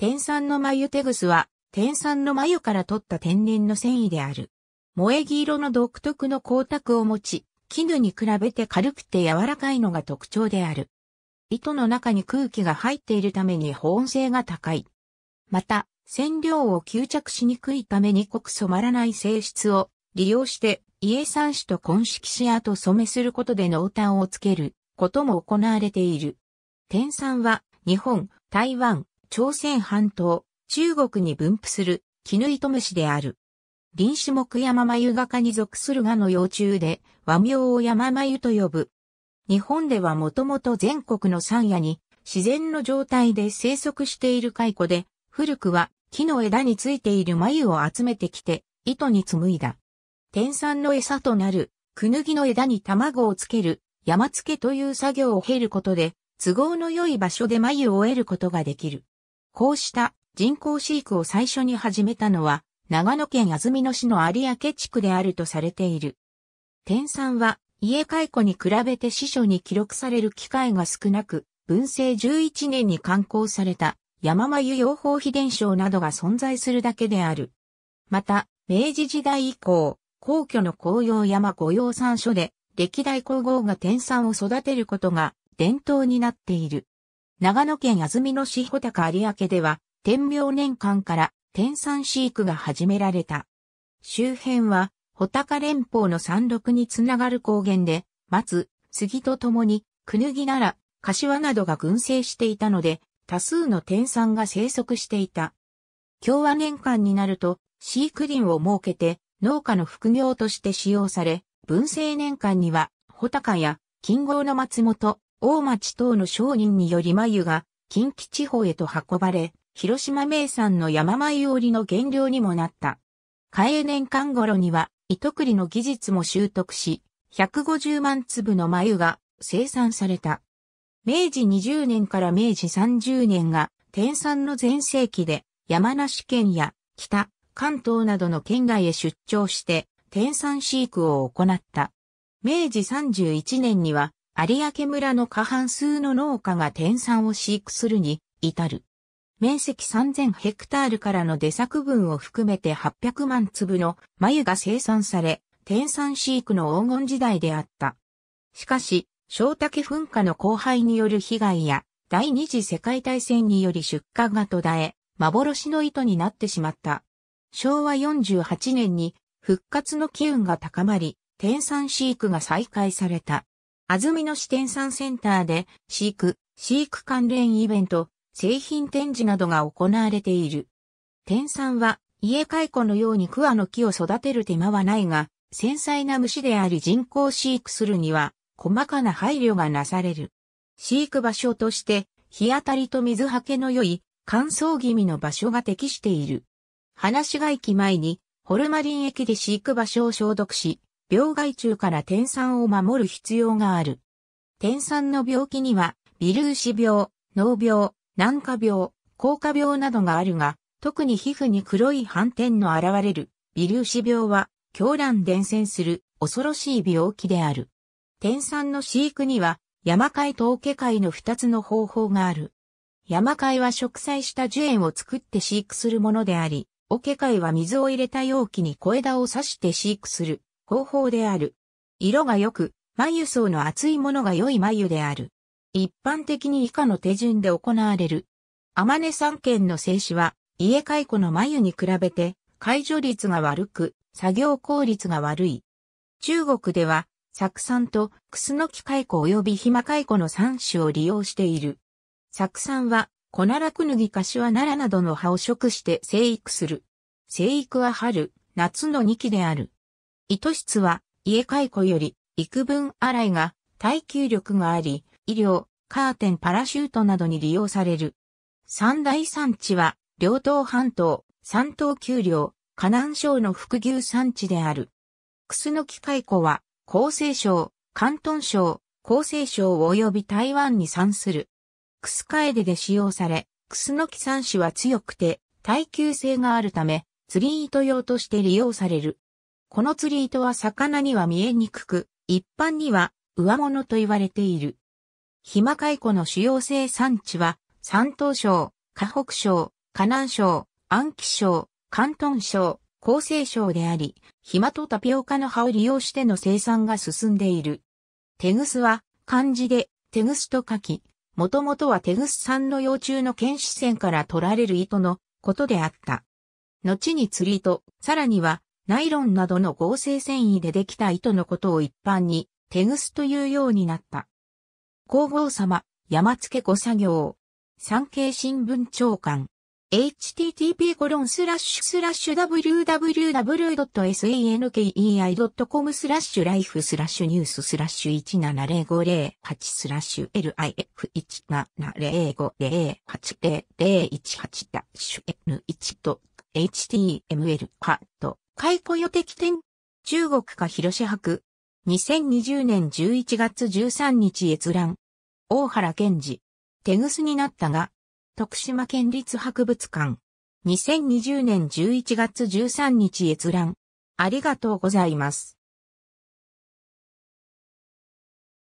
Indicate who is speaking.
Speaker 1: 天産の眉テグスは、天産の眉から取った天然の繊維である。萌木色の独特の光沢を持ち、絹に比べて軽くて柔らかいのが特徴である。糸の中に空気が入っているために保温性が高い。また、染料を吸着しにくいために濃く染まらない性質を利用して、家産紙と根色紙あと染めすることで濃淡をつけることも行われている。天産は日本、台湾、朝鮮半島、中国に分布する、キヌイトムシである。林種木山眉画科に属する画の幼虫で、和名を山眉と呼ぶ。日本ではもともと全国の山野に、自然の状態で生息している蚕で、古くは木の枝についている眉を集めてきて、糸に紡いだ。天産の餌となる、クヌギの枝に卵をつける、山付けという作業を経ることで、都合の良い場所で眉を得ることができる。こうした人工飼育を最初に始めたのは、長野県安曇野市の有明地区であるとされている。天山は、家解雇に比べて司書に記録される機会が少なく、文政11年に刊行された山眉養蜂秘伝賞などが存在するだけである。また、明治時代以降、皇居の紅葉山御用山所で、歴代皇后が天山を育てることが伝統になっている。長野県安曇野市穂高有明では、天明年間から天山飼育が始められた。周辺は、穂高連峰の山麓につながる高原で、松、杉とともに、クヌギなら、柏などが群生していたので、多数の天山が生息していた。共和年間になると、飼育林を設けて、農家の副業として使用され、文政年間には、穂高や、金剛の松本、大町等の商人により繭が近畿地方へと運ばれ、広島名産の山繭織の原料にもなった。開年間頃には糸栗の技術も習得し、150万粒の繭が生産された。明治20年から明治30年が天産の全盛期で山梨県や北、関東などの県外へ出張して天産飼育を行った。明治31年には有明村の過半数の農家が天山を飼育するに至る。面積3000ヘクタールからの出作分を含めて800万粒の繭が生産され、天山飼育の黄金時代であった。しかし、小竹噴火の荒廃による被害や、第二次世界大戦により出荷が途絶え、幻の糸になってしまった。昭和48年に復活の機運が高まり、天山飼育が再開された。安曇野市天産センターで飼育、飼育関連イベント、製品展示などが行われている。天産は家蚕のように桑の木を育てる手間はないが、繊細な虫であり人工飼育するには細かな配慮がなされる。飼育場所として日当たりと水はけの良い乾燥気味の場所が適している。話が駅前にホルマリン液で飼育場所を消毒し、病害虫から天酸を守る必要がある。天酸の病気には、微粒子病、脳病、軟化病、硬化病などがあるが、特に皮膚に黒い斑点の現れる微粒子病は、狂乱伝染する恐ろしい病気である。天酸の飼育には、山海とケ海の二つの方法がある。山海は植栽した樹園を作って飼育するものであり、桶ケ海は水を入れた容器に小枝を刺して飼育する。方法である。色が良く、眉層の厚いものが良い眉である。一般的に以下の手順で行われる。天根三県の静止は、家解雇の眉に比べて、解除率が悪く、作業効率が悪い。中国では、酢酸とクスノキ解雇及びヒマ解雇の3種を利用している。酢酸は、コナラクヌギカシワナラなどの葉を食して生育する。生育は春、夏の2期である。糸質は、家解雇より、幾分洗いが、耐久力があり、医療、カーテンパラシュートなどに利用される。三大産地は、両島半島、三島丘陵、河南省の副牛産地である。クスノキ解雇は、厚生省、関東省、厚生省及び台湾に産する。クスカエデで使用され、クスノキ産種は強くて、耐久性があるため、釣り糸用として利用される。この釣り糸は魚には見えにくく、一般には上物と言われている。ヒマカイコの主要生産地は、山東省、河北省、河南省、安徽省、広東省、厚生省であり、ヒマとタピオカの葉を利用しての生産が進んでいる。テグスは、漢字で、テグスと書き、もともとはテグス産の幼虫の検視線から取られる糸のことであった。後に釣り糸、さらにはナイロンなどの合成繊維でできた糸のことを一般に、テグスというようになった。皇后様、山付小作業。産経新聞長官。http w w w s e n k e i c o m スラッシュライフスラッシュニューススラッシュ170508スラッシュ LIF17005080018 N1 と HTML ハット解雇予的点、中国か広志博、2020年11月13日閲覧、大原賢治、手ぐすになったが、徳島県立博物館、2020年11月13日閲覧、ありがとうございます。